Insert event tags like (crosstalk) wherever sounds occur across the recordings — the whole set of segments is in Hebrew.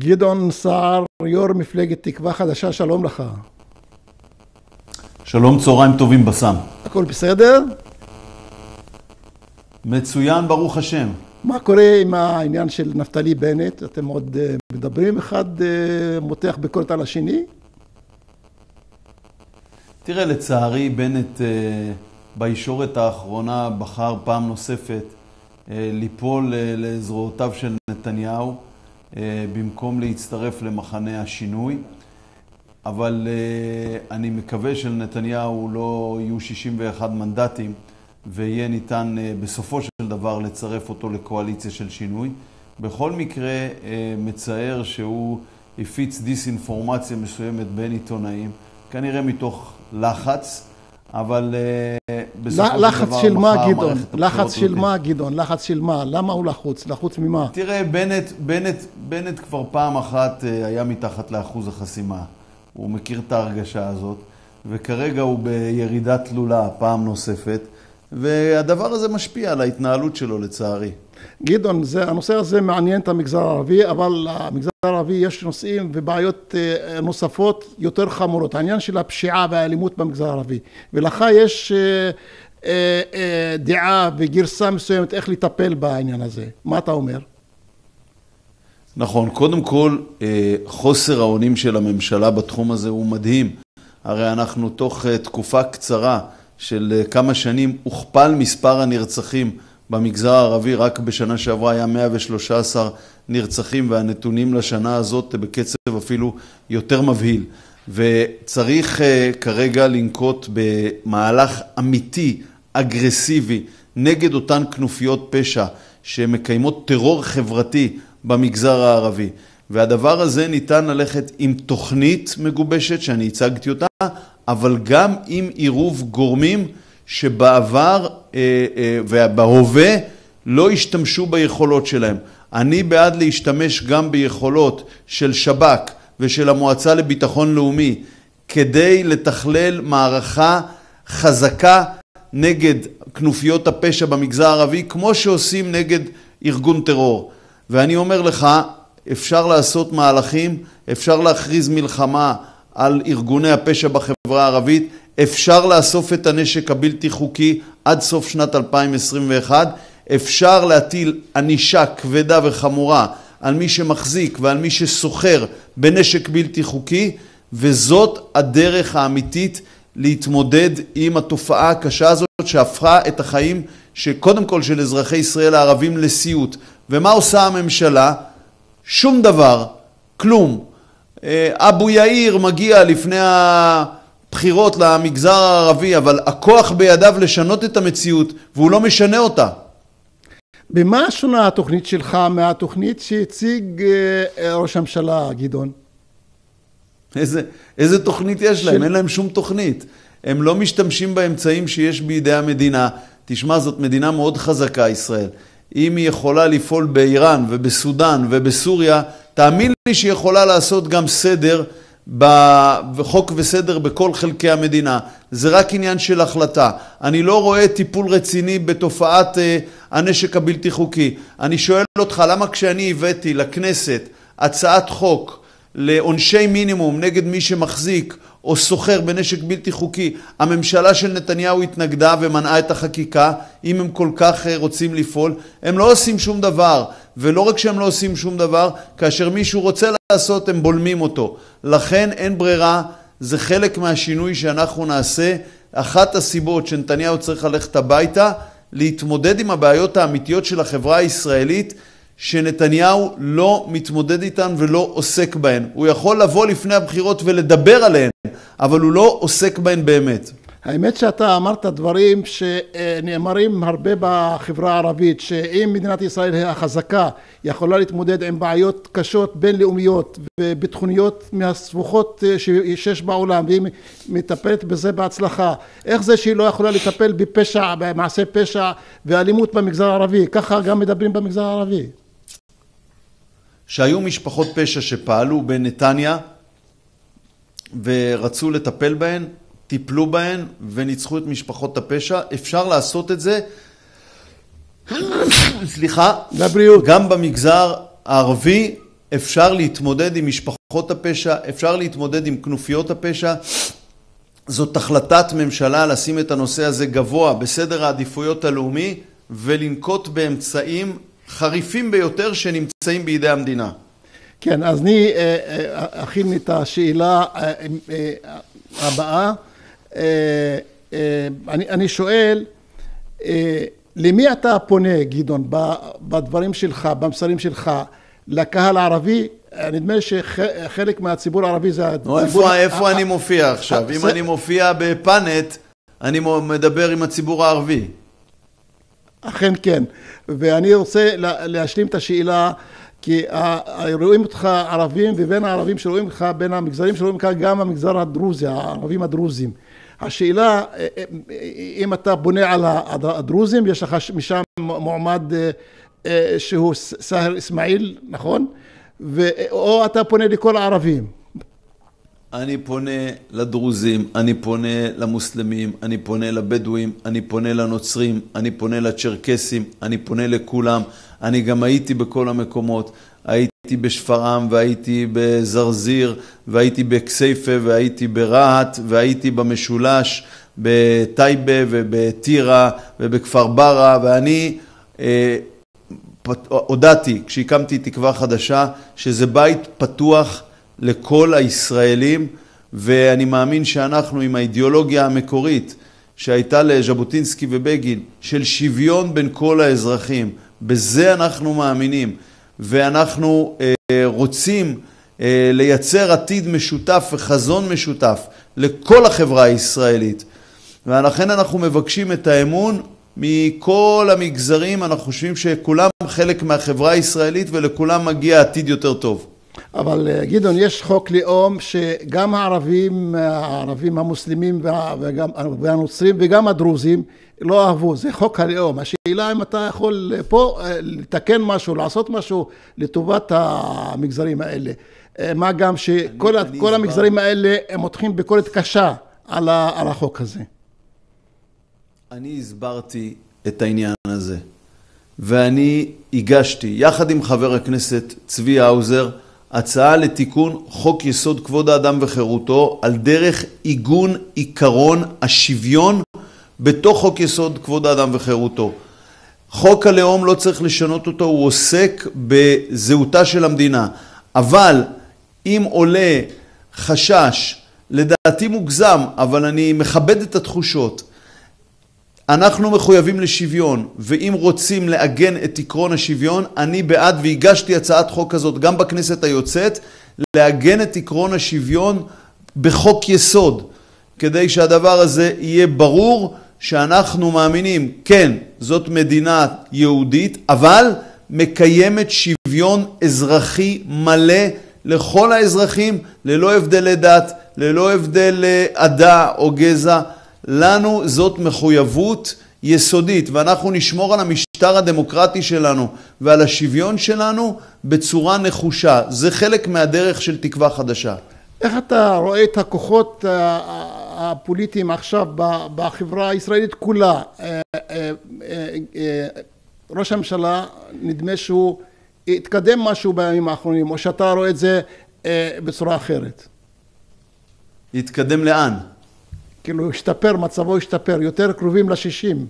גדעון סער, יו"ר מפלגת תקווה חדשה, שלום לך. שלום, צהריים טובים בסם. הכל בסדר? מצוין, ברוך השם. מה קורה עם העניין של נפתלי בנט? אתם עוד אה, מדברים, אחד אה, מותח ביקורת על השני? תראה, לצערי, בנט אה, בישורת האחרונה בחר פעם נוספת ליפול לזרועותיו של נתניהו. אה, במקום להצטרף למחנה השינוי. אבל אה, אני מקווה שלנתניהו לא יהיו 61 מנדטים ויהיה ניתן אה, בסופו של דבר לצרף אותו לקואליציה של שינוי. בכל מקרה, מצער שהוא הפיץ דיסאינפורמציה מסוימת בין עיתונאים, כנראה מתוך לחץ, אבל בסופו של דבר מחר מערכת הבחירות... לחץ של מה, גדעון? לחץ של מה? למה הוא לחוץ? לחוץ ממה? תראה, בנט, בנט, בנט כבר פעם אחת אה, היה מתחת לאחוז החסימה. הוא מכיר את ההרגשה הזאת, וכרגע הוא בירידה תלולה פעם נוספת. והדבר הזה משפיע על ההתנהלות שלו לצערי. גדעון, הנושא הזה מעניין את המגזר הערבי, אבל למגזר הערבי יש נושאים ובעיות אה, נוספות יותר חמורות. העניין של הפשיעה והאלימות במגזר הערבי. ולך יש אה, אה, אה, דעה וגרסה מסוימת איך לטפל בעניין הזה. מה אתה אומר? נכון, קודם כל אה, חוסר האונים של הממשלה בתחום הזה הוא מדהים. הרי אנחנו תוך אה, תקופה קצרה של אה, כמה שנים הוכפל מספר הנרצחים במגזר הערבי, רק בשנה שעברה היה 113 נרצחים והנתונים לשנה הזאת בקצב אפילו יותר מבהיל. וצריך אה, כרגע לנקוט במהלך אמיתי, אגרסיבי, נגד אותן כנופיות פשע שמקיימות טרור חברתי במגזר הערבי. והדבר הזה ניתן ללכת עם תוכנית מגובשת שאני הצגתי אותה, אבל גם עם עירוב גורמים שבעבר אה, אה, ובהווה לא השתמשו ביכולות שלהם. אני בעד להשתמש גם ביכולות של שב"כ ושל המועצה לביטחון לאומי כדי לתכלל מערכה חזקה נגד כנופיות הפשע במגזר הערבי, כמו שעושים נגד ארגון טרור. ואני אומר לך, אפשר לעשות מהלכים, אפשר להכריז מלחמה על ארגוני הפשע בחברה הערבית. אפשר לאסוף את הנשק הבלתי חוקי עד סוף שנת 2021. אפשר להטיל ענישה כבדה וחמורה על מי שמחזיק ועל מי שסוחר בנשק בלתי חוקי, וזאת הדרך האמיתית להתמודד עם התופעה הקשה הזאת שהפכה את החיים שקודם כל של אזרחי ישראל הערבים לסיוט. ומה עושה הממשלה? שום דבר, כלום. אה, אבו יאיר מגיע לפני הבחירות למגזר הערבי, אבל הכוח בידיו לשנות את המציאות, והוא לא משנה אותה. במה שונה התוכנית שלך מהתוכנית שהציג אה, ראש הממשלה גדעון? איזה, איזה תוכנית יש להם? של... אין להם שום תוכנית. הם לא משתמשים באמצעים שיש בידי המדינה. תשמע, זאת מדינה מאוד חזקה, ישראל. אם היא יכולה לפעול באיראן ובסודאן ובסוריה, תאמין לי שהיא יכולה לעשות גם סדר, חוק וסדר בכל חלקי המדינה. זה רק עניין של החלטה. אני לא רואה טיפול רציני בתופעת אה, הנשק הבלתי חוקי. אני שואל אותך, למה כשאני הבאתי לכנסת הצעת חוק לעונשי מינימום נגד מי שמחזיק או סוחר בנשק בלתי חוקי. הממשלה של נתניהו התנגדה ומנעה את החקיקה, אם הם כל כך אה, רוצים לפעול. הם לא עושים שום דבר, ולא רק שהם לא עושים שום דבר, כאשר מישהו רוצה לעשות הם בולמים אותו. לכן אין ברירה, זה חלק מהשינוי שאנחנו נעשה. אחת הסיבות שנתניהו צריך ללכת הביתה, להתמודד עם הבעיות האמיתיות של החברה הישראלית שנתניהו לא מתמודד איתן ולא עוסק בהן. הוא יכול לבוא לפני הבחירות ולדבר עליהן, אבל הוא לא עוסק בהן באמת. האמת שאתה אמרת דברים שנאמרים הרבה בחברה הערבית, שאם מדינת ישראל החזקה יכולה להתמודד עם בעיות קשות בינלאומיות וביטחוניות מהסבוכות אה, שיש בעולם, והיא מטפלת בזה בהצלחה, איך זה שהיא לא יכולה לטפל בפשע, במעשה פשע ואלימות במגזר הערבי? ככה גם מדברים במגזר הערבי. שהיו משפחות פשע שפעלו בנתניה ורצו לטפל בהן, טיפלו בהן וניצחו את משפחות הפשע. אפשר לעשות את זה, (coughs) סליחה, לבריאות. גם במגזר הערבי אפשר להתמודד עם משפחות הפשע, אפשר להתמודד עם כנופיות הפשע. זאת החלטת ממשלה לשים את הנושא הזה גבוה בסדר העדיפויות הלאומי ולנקוט באמצעים חריפים ביותר שנמצאים בידי המדינה. כן, אז אני אה, אה, אכין את השאלה אה, הבאה. אני, אני שואל, למי אתה פונה, גדעון, בדברים שלך, במסרים שלך, לקהל הערבי? נדמה לי שחלק מהציבור הערבי זה הציבור... איפה, איפה אני מופיע עכשיו? אם אני מופיע בפאנט, אני מדבר עם הציבור הערבי. אכן כן. ואני רוצה להשלים את השאלה, כי רואים אותך ערבים, ובין הערבים שרואים אותך, בין המגזרים שרואים אותך, גם המגזר הדרוזי, הערבים הדרוזים. השאלה, אה, אה, אה, אם אתה בונה על הדרוזים, יש לך משם מועמד שהוא סהר אסמאעיל, נכון? ו... או אתה פונה לכל הערבים. אני פונה לדרוזים, אני פונה למוסלמים, אני פונה לבדואים, אני פונה לנוצרים, אני פונה לצ'רקסים, אני פונה לכולם. אני גם הייתי בכל המקומות. הייתי בשפרעם, והייתי בזרזיר, והייתי בכסייפה, והייתי ברהט, והייתי במשולש, בטייבה, ובטירה, ובכפר ברא, ואני... אה, הודעתי כשהקמתי תקווה חדשה שזה בית פתוח לכל הישראלים, ואני מאמין שאנחנו עם האידיאולוגיה המקורית שהייתה לז'בוטינסקי ובגין, של שוויון בין כל האזרחים, בזה אנחנו מאמינים, ואנחנו אה, רוצים אה, לייצר עתיד משותף וחזון משותף לכל החברה הישראלית. ולכן אנחנו מבקשים את האמון מכל המגזרים, אנחנו חושבים שכולם חלק מהחברה הישראלית ולכולם מגיע עתיד יותר טוב. אבל אה, גדעון, יש חוק לאום שגם הערבים, אה, הערבים המוסלמים וגם, אה, והנוצרים וגם הדרוזים לא אהבו, זה חוק הלאום. השאלה אם אתה יכול פה לתקן משהו, לעשות משהו לטובת המגזרים האלה. מה גם שכל אני, כל אני המגזרים הסבר... האלה הם מותחים ביקורת קשה על, ה, על החוק הזה. אני הסברתי את העניין הזה, ואני הגשתי, יחד עם חבר הכנסת צבי האוזר, הצעה לתיקון חוק יסוד כבוד האדם וחירותו על דרך עיגון עיקרון השוויון בתוך חוק יסוד כבוד האדם וחירותו. חוק הלאום לא צריך לשנות אותו, הוא עוסק בזהותה של המדינה. אבל אם עולה חשש, לדעתי מוגזם, אבל אני מכבד את התחושות, אנחנו מחויבים לשוויון, ואם רוצים לעגן את עקרון השוויון, אני בעד, והגשתי הצעת חוק כזאת גם בכנסת היוצאת, לעגן את עקרון השוויון בחוק יסוד, כדי שהדבר הזה יהיה ברור שאנחנו מאמינים, כן, זאת מדינה יהודית, אבל מקיימת שוויון אזרחי מלא לכל האזרחים, ללא הבדלי דת, ללא הבדל עדה או גזע. לנו זאת מחויבות יסודית, ואנחנו נשמור על המשטר הדמוקרטי שלנו ועל השוויון שלנו בצורה נחושה. זה חלק מהדרך של תקווה חדשה. איך אתה רואה את הכוחות אה, אה, הפוליטיים עכשיו בחברה הישראלית כולה? אה, ראש הממשלה, נדמה שהוא התקדם משהו בימים האחרונים, או שאתה רואה את זה בצורה אחרת? התקדם לאן? כאילו השתפר, מצבו השתפר, יותר קרובים לשישים.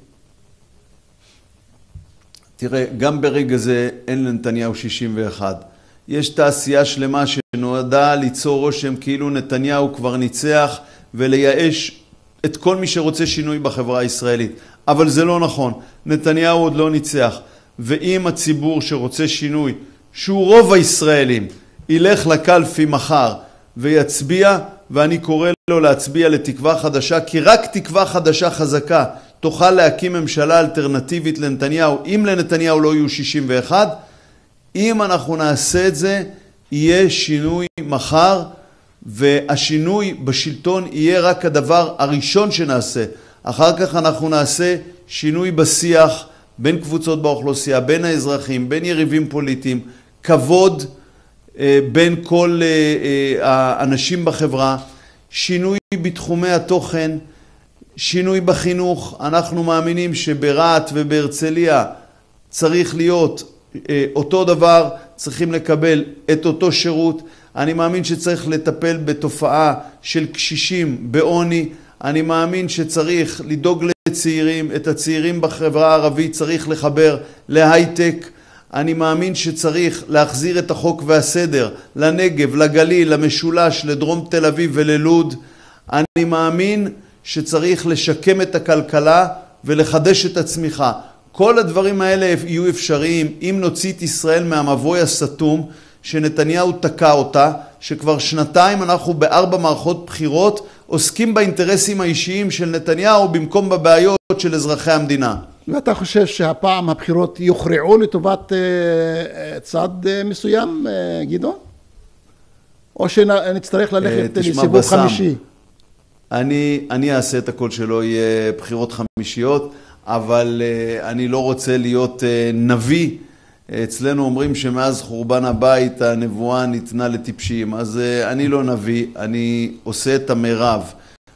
תראה, גם ברגע זה אין לנתניהו 61. יש תעשייה שלמה שנועדה ליצור רושם כאילו נתניהו כבר ניצח ולייאש את כל מי שרוצה שינוי בחברה הישראלית. אבל זה לא נכון. נתניהו עוד לא ניצח. ואם הציבור שרוצה שינוי, שהוא רוב הישראלים, ילך לקלפי מחר ויצביע, ואני קורא לו להצביע לתקווה חדשה, כי רק תקווה חדשה חזקה תוכל להקים ממשלה אלטרנטיבית לנתניהו, אם לנתניהו לא יהיו 61. אם אנחנו נעשה את זה, יהיה שינוי מחר, והשינוי בשלטון יהיה רק הדבר הראשון שנעשה. אחר כך אנחנו נעשה שינוי בשיח בין קבוצות באוכלוסייה, בין האזרחים, בין יריבים פוליטיים, כבוד. אה, בין כל אה, אה, האנשים בחברה, שינוי בתחומי התוכן, שינוי בחינוך. אנחנו מאמינים שברהט ובהרצליה צריך להיות אותו דבר, צריכים לקבל את אותו שירות. אני מאמין שצריך לטפל בתופעה של קשישים בעוני. אני מאמין שצריך לדאוג לצעירים, את הצעירים בחברה הערבית צריך לחבר להייטק. אני מאמין שצריך להחזיר את החוק והסדר לנגב, לגליל, למשולש, לדרום תל אביב וללוד. אני מאמין שצריך לשקם את הכלכלה ולחדש את הצמיחה. כל הדברים האלה יהיו אפשריים אם נוציא את ישראל מהמבוי הסתום שנתניהו תקע אותה, שכבר שנתיים אנחנו בארבע מערכות בחירות עוסקים באינטרסים האישיים של נתניהו במקום בבעיות של אזרחי המדינה. ואתה חושב שהפעם הבחירות יוכרעו לטובת אה, אה, צד אה, מסוים, גדעון? או שנצטרך ללכת לסיבוב חמישי? אני, אני אעשה את הכל שלא יהיה בחירות חמישיות, אבל אני לא רוצה להיות נביא. אצלנו אומרים שמאז חורבן הבית הנבואה ניתנה לטיפשים, אז אני לא נביא, אני עושה את המרב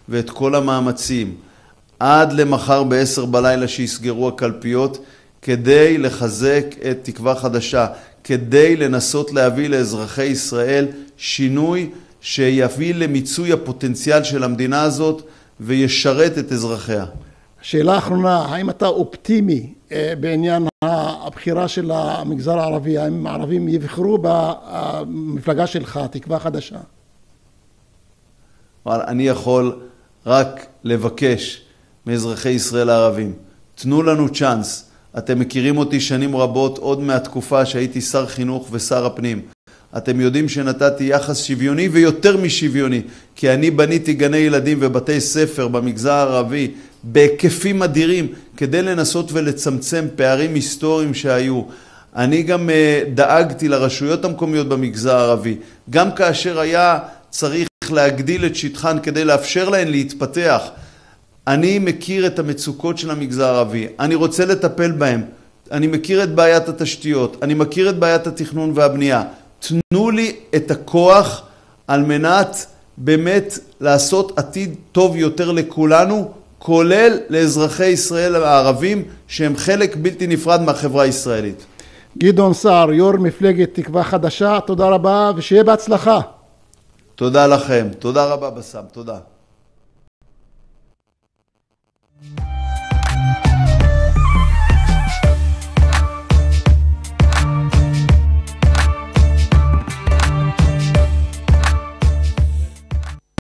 ואת כל המאמצים. עד למחר ב-10 בלילה שיסגרו הקלפיות, כדי לחזק את תקווה חדשה, כדי לנסות להביא לאזרחי ישראל שינוי שיביא למיצוי הפוטנציאל של המדינה הזאת וישרת את אזרחיה. שאלה אחרונה, האם אתה אופטימי אה, בעניין הבחירה של המגזר הערבי? האם הערבים יבחרו במפלגה שלך, תקווה חדשה? אני יכול רק לבקש מאזרחי ישראל הערבים. תנו לנו צ'אנס. אתם מכירים אותי שנים רבות, עוד מהתקופה שהייתי שר חינוך ושר הפנים. אתם יודעים שנתתי יחס שוויוני ויותר משוויוני, כי אני בניתי גני ילדים ובתי ספר במגזר הערבי בהיקפים אדירים כדי לנסות ולצמצם פערים היסטוריים שהיו. אני גם אה, דאגתי לרשויות המקומיות במגזר הערבי, גם כאשר היה צריך להגדיל את שטחן כדי לאפשר להן להתפתח. אני מכיר את המצוקות של המגזר הערבי, אני רוצה לטפל בהם, אני מכיר את בעיית התשתיות, אני מכיר את בעיית התכנון והבנייה. תנו לי את הכוח על מנת באמת לעשות עתיד טוב יותר לכולנו, כולל לאזרחי ישראל הערבים, שהם חלק בלתי נפרד מהחברה הישראלית. גדעון סער, יו"ר מפלגת תקווה חדשה, תודה רבה ושיהיה בהצלחה. תודה לכם, תודה רבה בסם, תודה. you